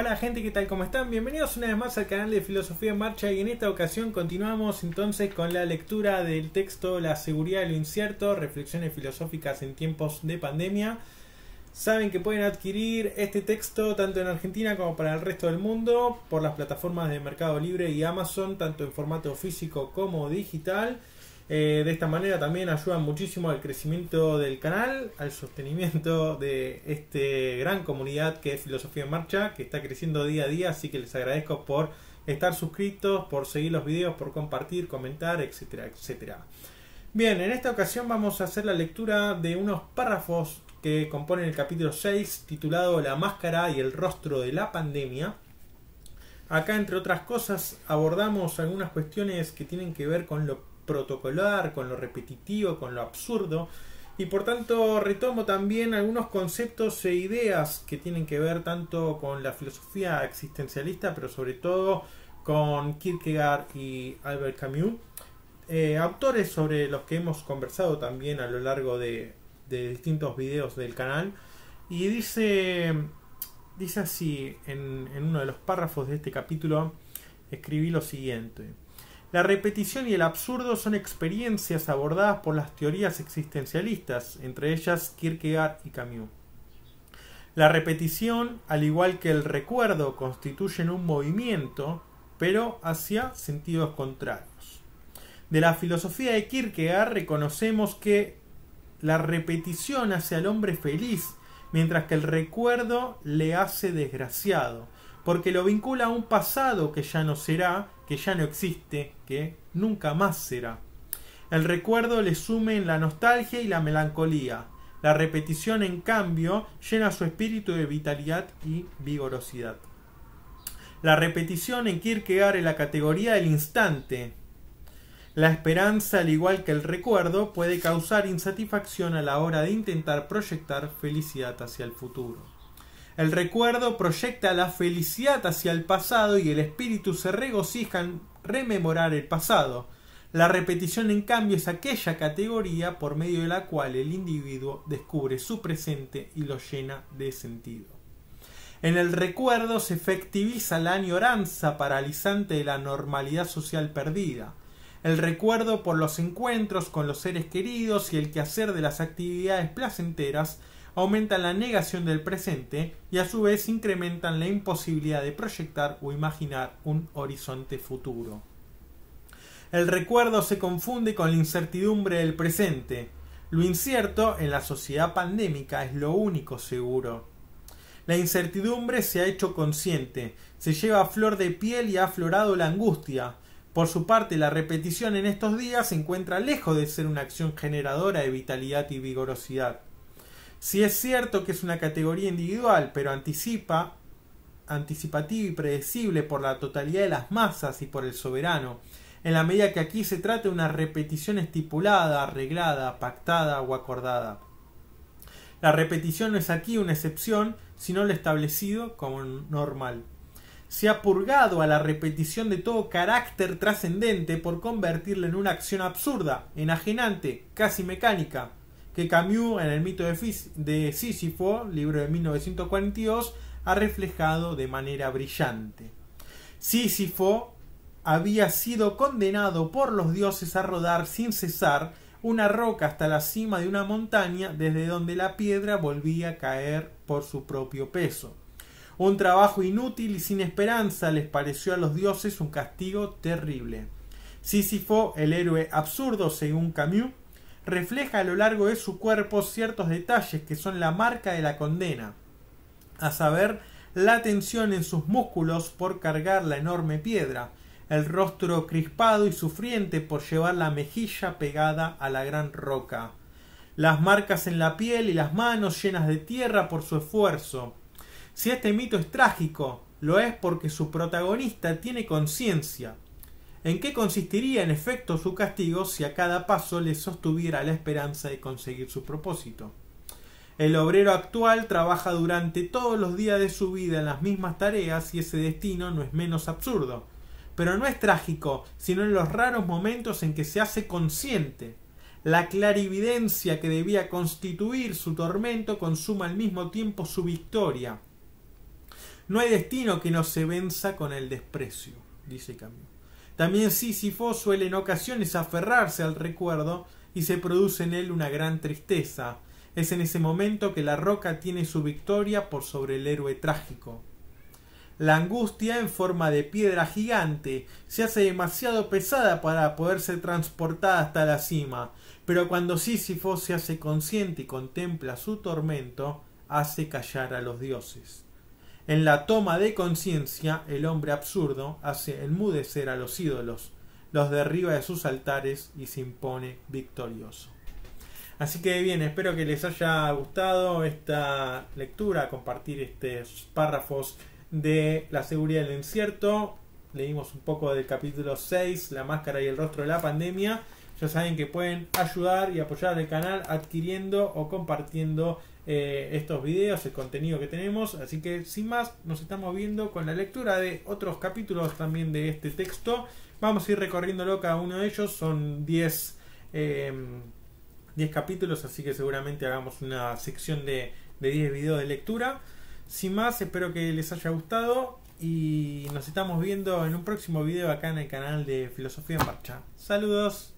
Hola gente, ¿qué tal? ¿Cómo están? Bienvenidos una vez más al canal de Filosofía en Marcha y en esta ocasión continuamos entonces con la lectura del texto La seguridad de lo incierto, reflexiones filosóficas en tiempos de pandemia. Saben que pueden adquirir este texto tanto en Argentina como para el resto del mundo por las plataformas de Mercado Libre y Amazon, tanto en formato físico como digital. Eh, de esta manera también ayudan muchísimo al crecimiento del canal, al sostenimiento de esta gran comunidad que es Filosofía en Marcha, que está creciendo día a día, así que les agradezco por estar suscritos, por seguir los videos, por compartir, comentar, etcétera, etcétera. Bien, en esta ocasión vamos a hacer la lectura de unos párrafos que componen el capítulo 6 titulado La máscara y el rostro de la pandemia. Acá, entre otras cosas, abordamos algunas cuestiones que tienen que ver con lo protocolar, con lo repetitivo, con lo absurdo. Y por tanto retomo también algunos conceptos e ideas que tienen que ver tanto con la filosofía existencialista, pero sobre todo con Kierkegaard y Albert Camus, eh, autores sobre los que hemos conversado también a lo largo de, de distintos videos del canal. Y dice, dice así en uno de los párrafos de este capítulo, escribí lo siguiente. La repetición y el absurdo son experiencias abordadas por las teorías existencialistas, entre ellas Kierkegaard y Camus. La repetición, al igual que el recuerdo, constituyen un movimiento, pero hacia sentidos contrarios. De la filosofía de Kierkegaard reconocemos que la repetición hace al hombre feliz, mientras que el recuerdo le hace desgraciado porque lo vincula a un pasado que ya no será, que ya no existe, que nunca más será. El recuerdo le sume en la nostalgia y la melancolía. La repetición, en cambio, llena su espíritu de vitalidad y vigorosidad. La repetición en Kierkegaard es la categoría del instante. La esperanza, al igual que el recuerdo, puede causar insatisfacción a la hora de intentar proyectar felicidad hacia el futuro. El recuerdo proyecta la felicidad hacia el pasado y el espíritu se regocija en rememorar el pasado. La repetición, en cambio, es aquella categoría por medio de la cual el individuo descubre su presente y lo llena de sentido. En el recuerdo se efectiviza la añoranza paralizante de la normalidad social perdida, el recuerdo por los encuentros con los seres queridos y el quehacer de las actividades placenteras aumentan la negación del presente y a su vez incrementan la imposibilidad de proyectar o imaginar un horizonte futuro. El recuerdo se confunde con la incertidumbre del presente. Lo incierto en la sociedad pandémica es lo único seguro. La incertidumbre se ha hecho consciente, se lleva a flor de piel y ha aflorado la angustia. Por su parte, la repetición en estos días se encuentra lejos de ser una acción generadora de vitalidad y vigorosidad. Si es cierto que es una categoría individual, pero anticipa, anticipativa y predecible por la totalidad de las masas y por el soberano, en la medida que aquí se trata de una repetición estipulada, arreglada, pactada o acordada. La repetición no es aquí una excepción, sino lo establecido como normal. Se ha purgado a la repetición de todo carácter trascendente por convertirla en una acción absurda, enajenante, casi mecánica que Camus en el mito de, Sísifo, libro de 1942, ha reflejado de manera brillante. Sísifo había sido condenado por los dioses a rodar sin cesar una roca hasta la cima de una montaña desde donde la piedra volvía a caer por su propio peso. Un trabajo inútil y sin esperanza les pareció a los dioses un castigo terrible. Sísifo, el héroe absurdo según Camus, refleja a lo largo de su cuerpo ciertos detalles que son la marca de la condena, a saber, la tensión en sus músculos por cargar la enorme piedra, el rostro crispado y sufriente por llevar la mejilla pegada a la gran roca, las marcas en la piel y las manos llenas de tierra por su esfuerzo. Si este mito es trágico, lo es porque su protagonista tiene conciencia, ¿En qué consistiría en efecto su castigo si a cada paso le sostuviera la esperanza de conseguir su propósito? El obrero actual trabaja durante todos los días de su vida en las mismas tareas y ese destino no es menos absurdo. Pero no es trágico, sino en los raros momentos en que se hace consciente. La clarividencia que debía constituir su tormento consuma al mismo tiempo su victoria. No hay destino que no se venza con el desprecio, dice Camus. También Sísifo suele en ocasiones aferrarse al recuerdo y se produce en él una gran tristeza. Es en ese momento que la roca tiene su victoria por sobre el héroe trágico. La angustia en forma de piedra gigante se hace demasiado pesada para poderse transportar transportada hasta la cima, pero cuando Sísifo se hace consciente y contempla su tormento, hace callar a los dioses. En la toma de conciencia, el hombre absurdo hace enmudecer a los ídolos, los derriba de sus altares y se impone victorioso. Así que bien, espero que les haya gustado esta lectura, compartir estos párrafos de La seguridad del incierto. Leímos un poco del capítulo 6, La máscara y el rostro de la pandemia. Ya saben que pueden ayudar y apoyar el canal adquiriendo o compartiendo eh, estos videos, el contenido que tenemos. Así que sin más, nos estamos viendo con la lectura de otros capítulos también de este texto. Vamos a ir recorriéndolo cada uno de ellos. Son 10 eh, capítulos, así que seguramente hagamos una sección de, de 10 videos de lectura. Sin más, espero que les haya gustado y nos estamos viendo en un próximo video acá en el canal de Filosofía en Marcha. Saludos.